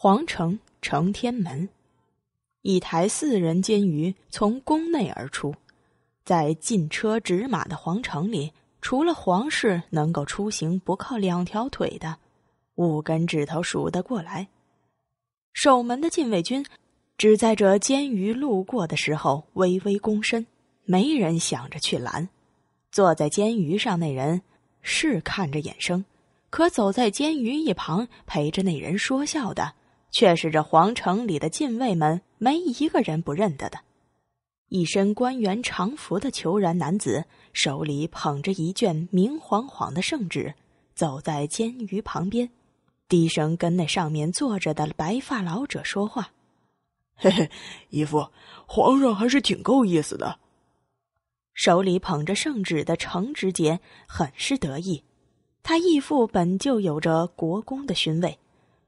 皇城承天门，一台四人监舆从宫内而出，在禁车止马的皇城里，除了皇室能够出行不靠两条腿的，五根指头数得过来。守门的禁卫军只在这监舆路过的时候微微躬身，没人想着去拦。坐在监舆上那人是看着眼生，可走在监舆一旁陪着那人说笑的。却是这皇城里的禁卫们，没一个人不认得的。一身官员常服的裘然男子，手里捧着一卷明晃晃的圣旨，走在监狱旁边，低声跟那上面坐着的白发老者说话：“嘿嘿，义父，皇上还是挺够意思的。”手里捧着圣旨的程直杰很是得意，他义父本就有着国公的勋位。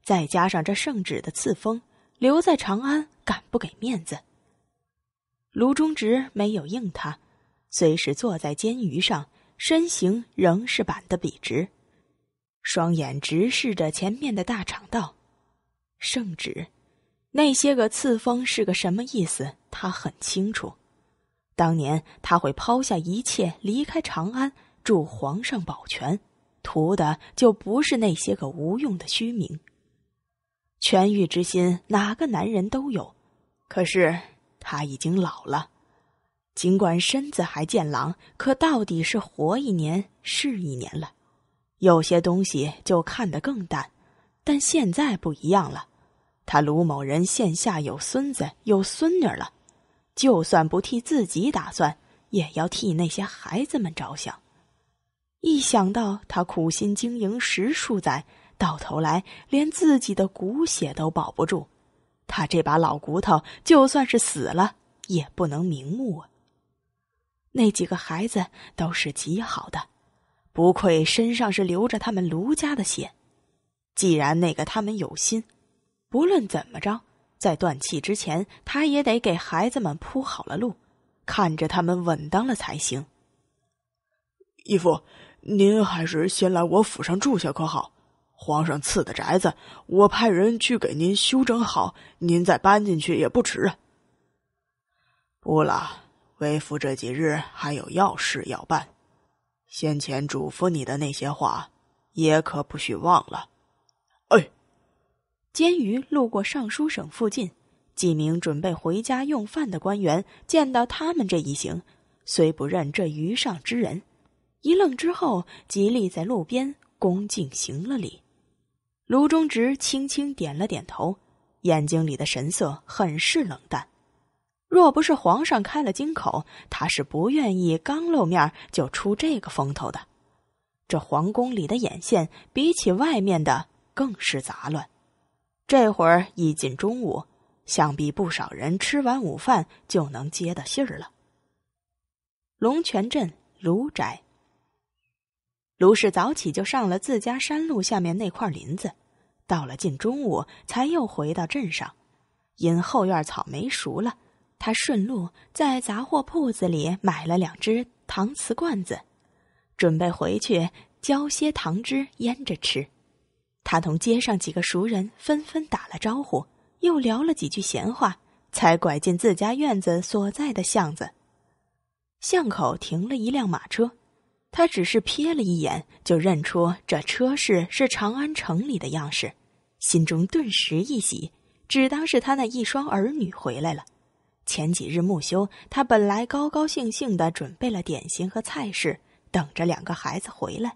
再加上这圣旨的赐封，留在长安敢不给面子？卢中直没有应他，虽是坐在监狱上，身形仍是板得笔直，双眼直视着前面的大场道。圣旨，那些个赐封是个什么意思？他很清楚。当年他会抛下一切离开长安，助皇上保全，图的就不是那些个无用的虚名。痊愈之心，哪个男人都有。可是他已经老了，尽管身子还健朗，可到底是活一年是一年了。有些东西就看得更淡。但现在不一样了，他卢某人现下有孙子有孙女了，就算不替自己打算，也要替那些孩子们着想。一想到他苦心经营十数载。到头来连自己的骨血都保不住，他这把老骨头就算是死了也不能瞑目啊。那几个孩子都是极好的，不愧身上是流着他们卢家的血。既然那个他们有心，不论怎么着，在断气之前，他也得给孩子们铺好了路，看着他们稳当了才行。义父，您还是先来我府上住下可好？皇上赐的宅子，我派人去给您修整好，您再搬进去也不迟。啊。不了，为父这几日还有要事要办，先前嘱咐你的那些话，也可不许忘了。哎，监鱼路过尚书省附近，几名准备回家用饭的官员见到他们这一行，虽不认这鱼上之人，一愣之后，极立在路边恭敬行了礼。卢中直轻轻点了点头，眼睛里的神色很是冷淡。若不是皇上开了金口，他是不愿意刚露面就出这个风头的。这皇宫里的眼线，比起外面的更是杂乱。这会儿一进中午，想必不少人吃完午饭就能接到信儿了。龙泉镇卢宅。卢氏早起就上了自家山路下面那块林子，到了近中午才又回到镇上。因后院草莓熟了，他顺路在杂货铺子里买了两只搪瓷罐子，准备回去浇些糖汁腌着吃。他同街上几个熟人纷纷打了招呼，又聊了几句闲话，才拐进自家院子所在的巷子。巷口停了一辆马车。他只是瞥了一眼，就认出这车式是长安城里的样式，心中顿时一喜，只当是他那一双儿女回来了。前几日木修，他本来高高兴兴的准备了点心和菜式，等着两个孩子回来，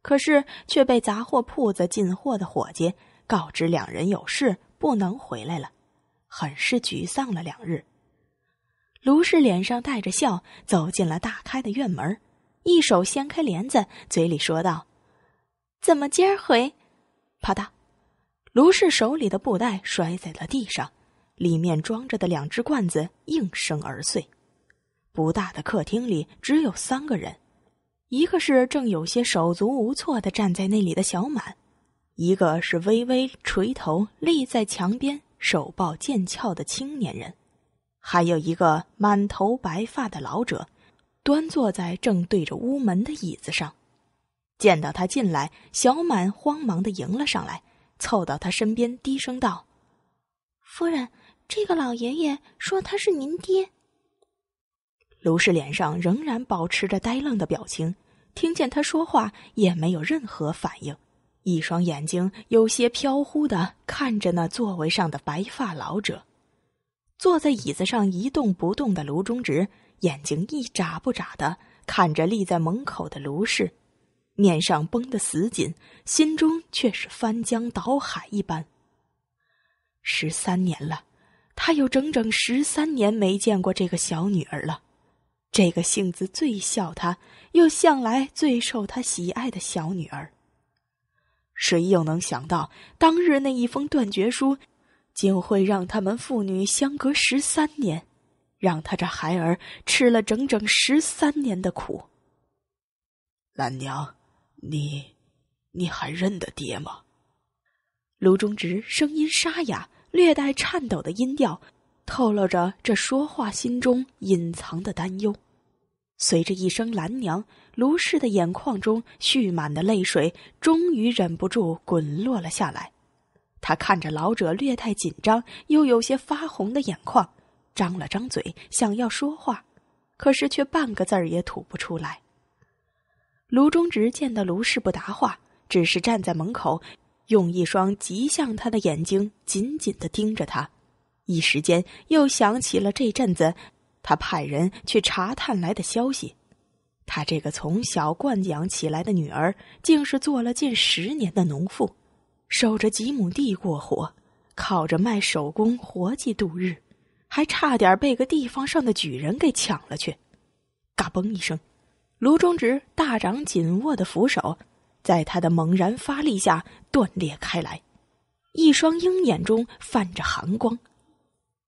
可是却被杂货铺子进货的伙计告知两人有事不能回来了，很是沮丧了两日。卢氏脸上带着笑走进了大开的院门。一手掀开帘子，嘴里说道：“怎么今儿回？”啪嗒，卢氏手里的布袋摔在了地上，里面装着的两只罐子应声而碎。不大的客厅里只有三个人：一个是正有些手足无措的站在那里的小满，一个是微微垂头立在墙边手抱剑鞘的青年人，还有一个满头白发的老者。端坐在正对着屋门的椅子上，见到他进来，小满慌忙的迎了上来，凑到他身边低声道：“夫人，这个老爷爷说他是您爹。”卢氏脸上仍然保持着呆愣的表情，听见他说话也没有任何反应，一双眼睛有些飘忽的看着那座位上的白发老者。坐在椅子上一动不动的卢中直，眼睛一眨不眨的看着立在门口的卢氏，面上绷得死紧，心中却是翻江倒海一般。十三年了，他有整整十三年没见过这个小女儿了，这个性子最孝她，又向来最受她喜爱的小女儿。谁又能想到当日那一封断绝书？竟会让他们父女相隔十三年，让他这孩儿吃了整整十三年的苦。兰娘，你，你还认得爹吗？卢中直声音沙哑，略带颤抖的音调，透露着这说话心中隐藏的担忧。随着一声“兰娘”，卢氏的眼眶中蓄满的泪水，终于忍不住滚落了下来。他看着老者略带紧张又有些发红的眼眶，张了张嘴想要说话，可是却半个字儿也吐不出来。卢中直见到卢氏不答话，只是站在门口，用一双极像他的眼睛紧紧的盯着他，一时间又想起了这阵子他派人去查探来的消息，他这个从小惯养起来的女儿，竟是做了近十年的农妇。守着几亩地过活，靠着卖手工活计度日，还差点被个地方上的举人给抢了去。嘎嘣一声，卢中直大掌紧握的扶手，在他的猛然发力下断裂开来。一双鹰眼中泛着寒光，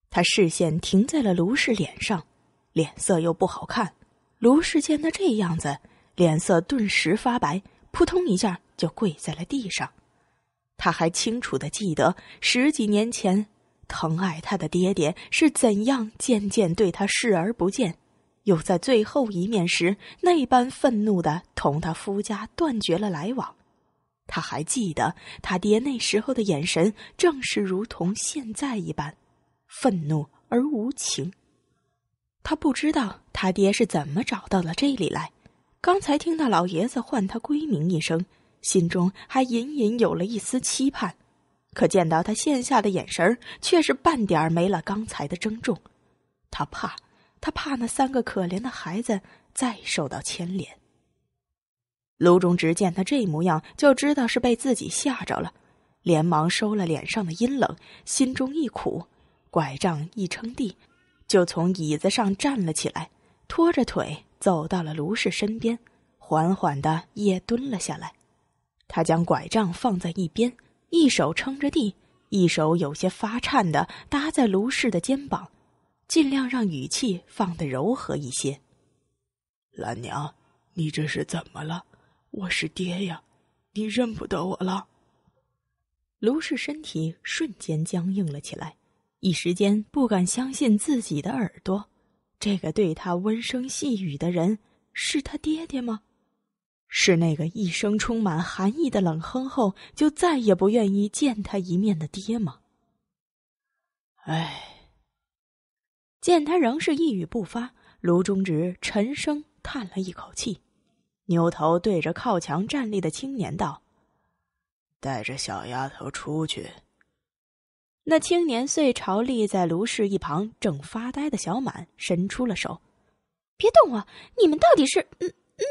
他视线停在了卢氏脸上，脸色又不好看。卢氏见他这样子，脸色顿时发白，扑通一下就跪在了地上。他还清楚的记得十几年前，疼爱他的爹爹是怎样渐渐对他视而不见，又在最后一面时那般愤怒的同他夫家断绝了来往。他还记得他爹那时候的眼神，正是如同现在一般，愤怒而无情。他不知道他爹是怎么找到了这里来，刚才听到老爷子唤他闺名一声。心中还隐隐有了一丝期盼，可见到他现下的眼神却是半点没了刚才的珍重。他怕，他怕那三个可怜的孩子再受到牵连。卢中直见他这模样，就知道是被自己吓着了，连忙收了脸上的阴冷，心中一苦，拐杖一撑地，就从椅子上站了起来，拖着腿走到了卢氏身边，缓缓的也蹲了下来。他将拐杖放在一边，一手撑着地，一手有些发颤的搭在卢氏的肩膀，尽量让语气放得柔和一些。“兰娘，你这是怎么了？我是爹呀，你认不得我了？”卢氏身体瞬间僵硬了起来，一时间不敢相信自己的耳朵，这个对他温声细语的人是他爹爹吗？是那个一生充满寒意的冷哼后，就再也不愿意见他一面的爹吗？哎，见他仍是一语不发，卢中直沉声叹了一口气，扭头对着靠墙站立的青年道：“带着小丫头出去。”那青年遂朝立在卢氏一旁正发呆的小满伸出了手：“别动我！你们到底是……嗯嗯。”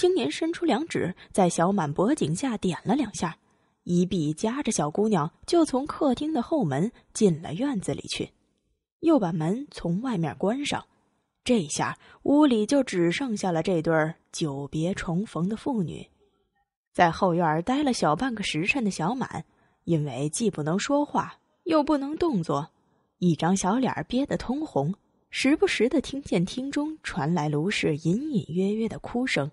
青年伸出两指，在小满脖颈下点了两下，一臂夹着小姑娘，就从客厅的后门进了院子里去，又把门从外面关上。这下屋里就只剩下了这对久别重逢的父女。在后院待了小半个时辰的小满，因为既不能说话又不能动作，一张小脸憋得通红，时不时的听见厅中传来卢氏隐隐约约的哭声。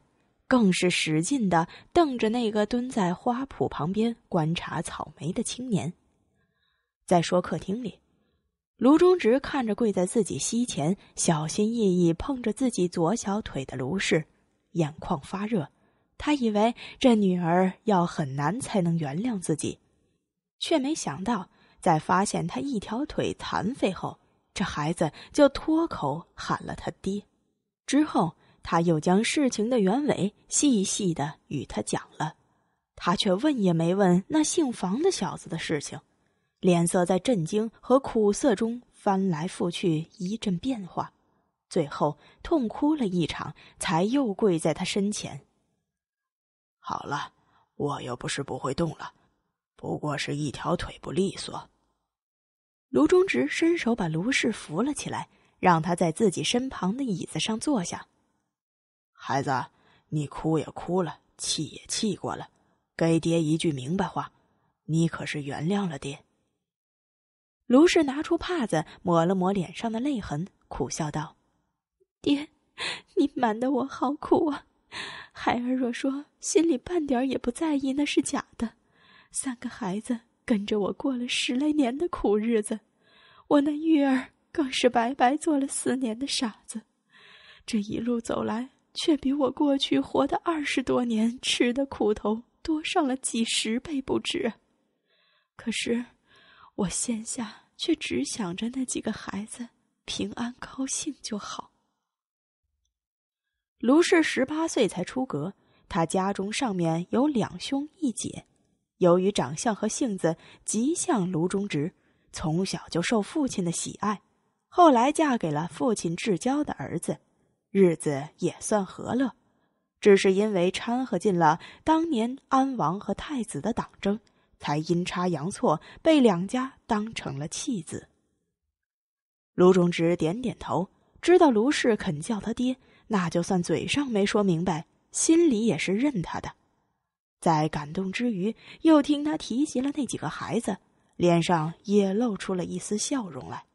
更是使劲的瞪着那个蹲在花圃旁边观察草莓的青年。再说客厅里，卢中直看着跪在自己膝前、小心翼翼碰着自己左小腿的卢氏，眼眶发热。他以为这女儿要很难才能原谅自己，却没想到在发现他一条腿残废后，这孩子就脱口喊了他爹。之后。他又将事情的原委细细的与他讲了，他却问也没问那姓房的小子的事情，脸色在震惊和苦涩中翻来覆去一阵变化，最后痛哭了一场，才又跪在他身前。好了，我又不是不会动了，不过是一条腿不利索。卢中直伸手把卢氏扶了起来，让他在自己身旁的椅子上坐下。孩子，你哭也哭了，气也气过了，给爹一句明白话，你可是原谅了爹？卢氏拿出帕子抹了抹脸上的泪痕，苦笑道：“爹，你瞒得我好苦啊！孩儿若说心里半点也不在意，那是假的。三个孩子跟着我过了十来年的苦日子，我那玉儿更是白白做了四年的傻子。这一路走来，”却比我过去活的二十多年吃的苦头多上了几十倍不止。可是我现下却只想着那几个孩子平安高兴就好。卢氏十八岁才出阁，她家中上面有两兄一姐，由于长相和性子极像卢中直，从小就受父亲的喜爱，后来嫁给了父亲至交的儿子。日子也算和乐，只是因为掺和进了当年安王和太子的党争，才阴差阳错被两家当成了弃子。卢中直点点头，知道卢氏肯叫他爹，那就算嘴上没说明白，心里也是认他的。在感动之余，又听他提及了那几个孩子，脸上也露出了一丝笑容来。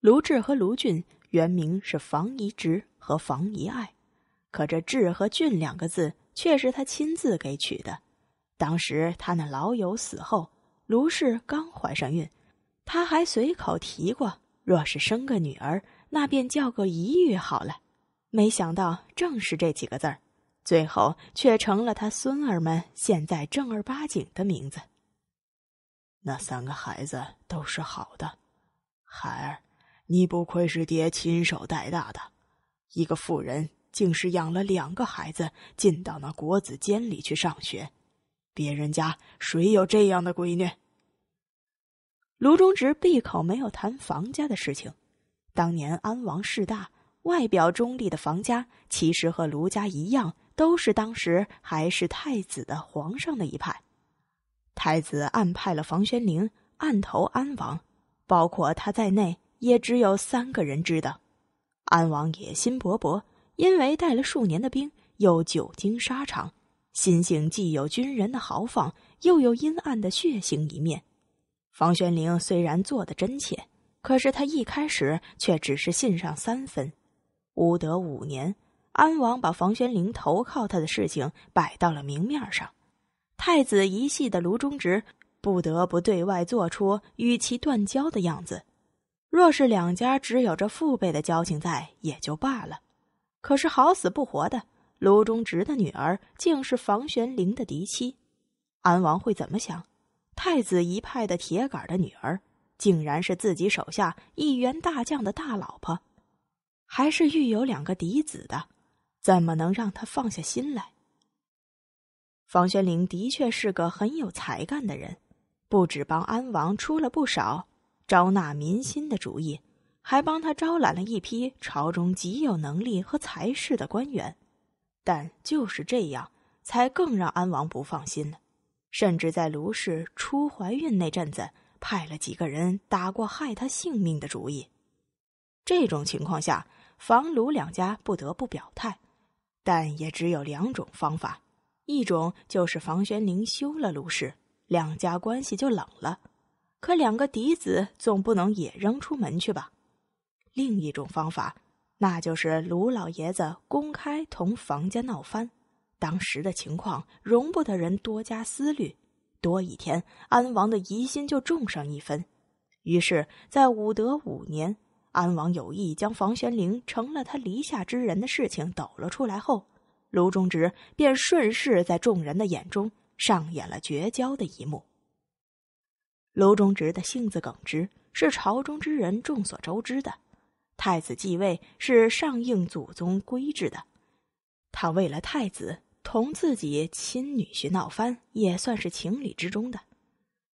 卢志和卢俊。原名是房宜直和房宜爱，可这“志”和“俊”两个字却是他亲自给取的。当时他那老友死后，卢氏刚怀上孕，他还随口提过，若是生个女儿，那便叫个遗玉好了。没想到正是这几个字儿，最后却成了他孙儿们现在正儿八经的名字。那三个孩子都是好的，孩儿。你不愧是爹亲手带大的，一个妇人竟是养了两个孩子进到那国子监里去上学，别人家谁有这样的闺女？卢中直闭口没有谈房家的事情。当年安王势大，外表中立的房家其实和卢家一样，都是当时还是太子的皇上的一派。太子暗派了房玄龄暗投安王，包括他在内。也只有三个人知道，安王野心勃勃，因为带了数年的兵，又久经沙场，心性既有军人的豪放，又有阴暗的血腥一面。房玄龄虽然做得真切，可是他一开始却只是信上三分。武德五年，安王把房玄龄投靠他的事情摆到了明面上，太子一系的卢中植不得不对外做出与其断交的样子。若是两家只有这父辈的交情在，也就罢了。可是好死不活的卢中直的女儿，竟是房玄龄的嫡妻，安王会怎么想？太子一派的铁杆的女儿，竟然是自己手下一员大将的大老婆，还是育有两个嫡子的，怎么能让他放下心来？房玄龄的确是个很有才干的人，不止帮安王出了不少。招纳民心的主意，还帮他招揽了一批朝中极有能力和才识的官员，但就是这样，才更让安王不放心呢。甚至在卢氏初怀孕那阵子，派了几个人打过害他性命的主意。这种情况下，房卢两家不得不表态，但也只有两种方法：一种就是房玄龄休了卢氏，两家关系就冷了。可两个嫡子总不能也扔出门去吧？另一种方法，那就是卢老爷子公开同房间闹翻。当时的情况容不得人多加思虑，多一天，安王的疑心就重上一分。于是，在武德五年，安王有意将房玄龄成了他篱下之人的事情抖了出来后，卢中直便顺势在众人的眼中上演了绝交的一幕。卢中植的性子耿直，是朝中之人众所周知的。太子继位是上应祖宗规制的，他为了太子同自己亲女婿闹翻，也算是情理之中的。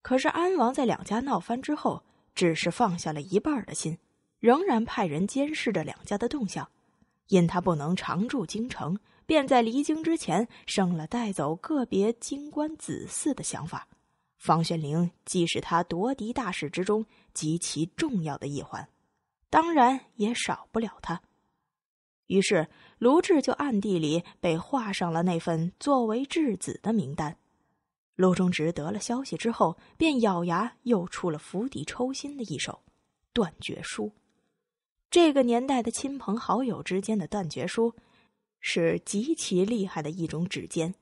可是安王在两家闹翻之后，只是放下了一半的心，仍然派人监视着两家的动向。因他不能常驻京城，便在离京之前生了带走个别京官子嗣的想法。房玄龄既是他夺嫡大事之中极其重要的一环，当然也少不了他。于是卢志就暗地里被画上了那份作为质子的名单。卢中直得了消息之后，便咬牙又出了釜底抽薪的一手——断绝书。这个年代的亲朋好友之间的断绝书，是极其厉害的一种指尖。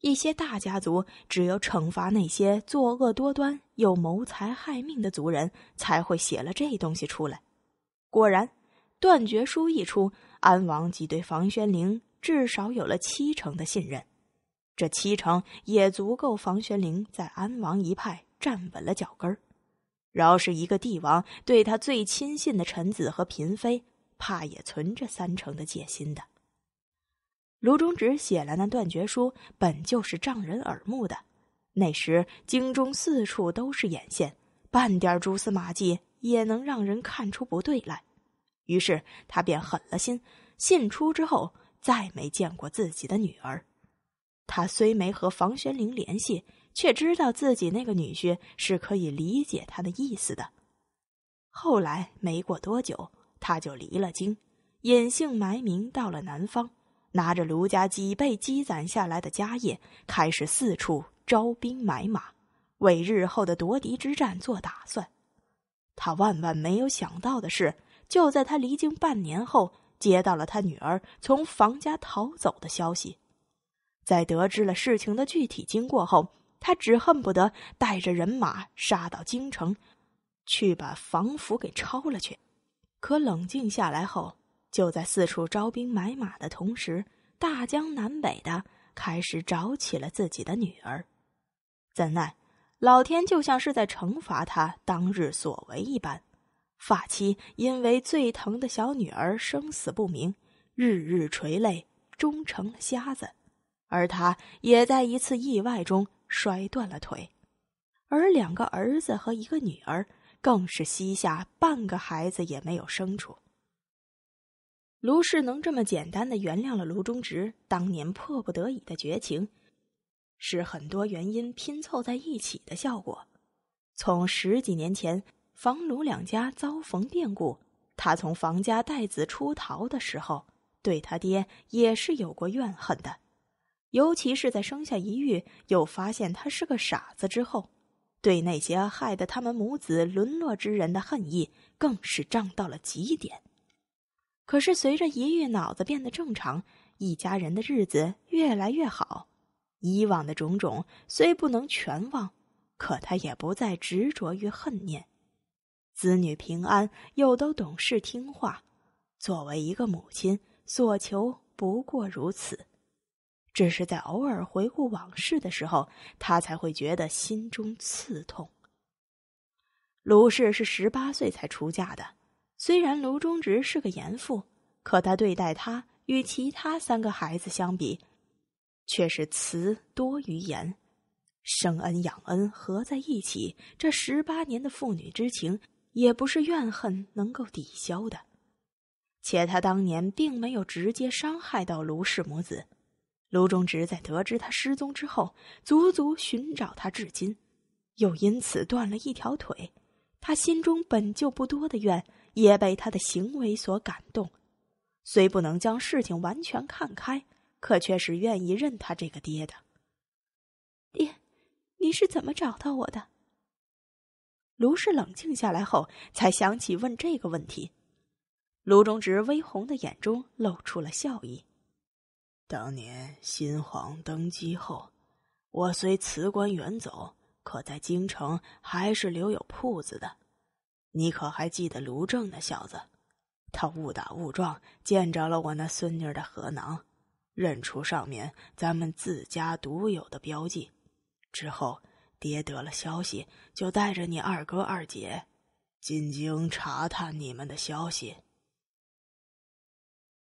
一些大家族只有惩罚那些作恶多端又谋财害命的族人才会写了这东西出来。果然，断绝书一出，安王即对房玄龄至少有了七成的信任。这七成也足够房玄龄在安王一派站稳了脚跟儿。饶是一个帝王，对他最亲信的臣子和嫔妃，怕也存着三成的戒心的。卢中直写了那断绝书，本就是障人耳目的。那时京中四处都是眼线，半点蛛丝马迹也能让人看出不对来。于是他便狠了心，信出之后再没见过自己的女儿。他虽没和房玄龄联系，却知道自己那个女婿是可以理解他的意思的。后来没过多久，他就离了京，隐姓埋名到了南方。拿着卢家几辈积攒下来的家业，开始四处招兵买马，为日后的夺嫡之战做打算。他万万没有想到的是，就在他离京半年后，接到了他女儿从房家逃走的消息。在得知了事情的具体经过后，他只恨不得带着人马杀到京城，去把房府给抄了去。可冷静下来后，就在四处招兵买马的同时，大江南北的开始找起了自己的女儿。怎奈，老天就像是在惩罚他当日所为一般，发妻因为最疼的小女儿生死不明，日日垂泪，终成了瞎子；而他也在一次意外中摔断了腿，而两个儿子和一个女儿更是膝下半个孩子也没有生出。卢氏能这么简单的原谅了卢中植当年迫不得已的绝情，是很多原因拼凑在一起的效果。从十几年前房卢两家遭逢变故，他从房家带子出逃的时候，对他爹也是有过怨恨的。尤其是在生下一玉又发现他是个傻子之后，对那些害得他们母子沦落之人的恨意更是涨到了极点。可是，随着一玉脑子变得正常，一家人的日子越来越好。以往的种种虽不能全忘，可他也不再执着于恨念。子女平安，又都懂事听话，作为一个母亲，所求不过如此。只是在偶尔回顾往事的时候，他才会觉得心中刺痛。卢氏是十八岁才出嫁的。虽然卢中直是个严父，可他对待他与其他三个孩子相比，却是慈多于严。生恩养恩合在一起，这十八年的父女之情，也不是怨恨能够抵消的。且他当年并没有直接伤害到卢氏母子。卢中直在得知他失踪之后，足足寻找他至今，又因此断了一条腿。他心中本就不多的怨。也被他的行为所感动，虽不能将事情完全看开，可却是愿意认他这个爹的。爹，你是怎么找到我的？卢氏冷静下来后，才想起问这个问题。卢中直微红的眼中露出了笑意。当年新皇登基后，我虽辞官远走，可在京城还是留有铺子的。你可还记得卢正那小子？他误打误撞见着了我那孙女的荷囊，认出上面咱们自家独有的标记。之后，爹得了消息，就带着你二哥二姐进京查探你们的消息。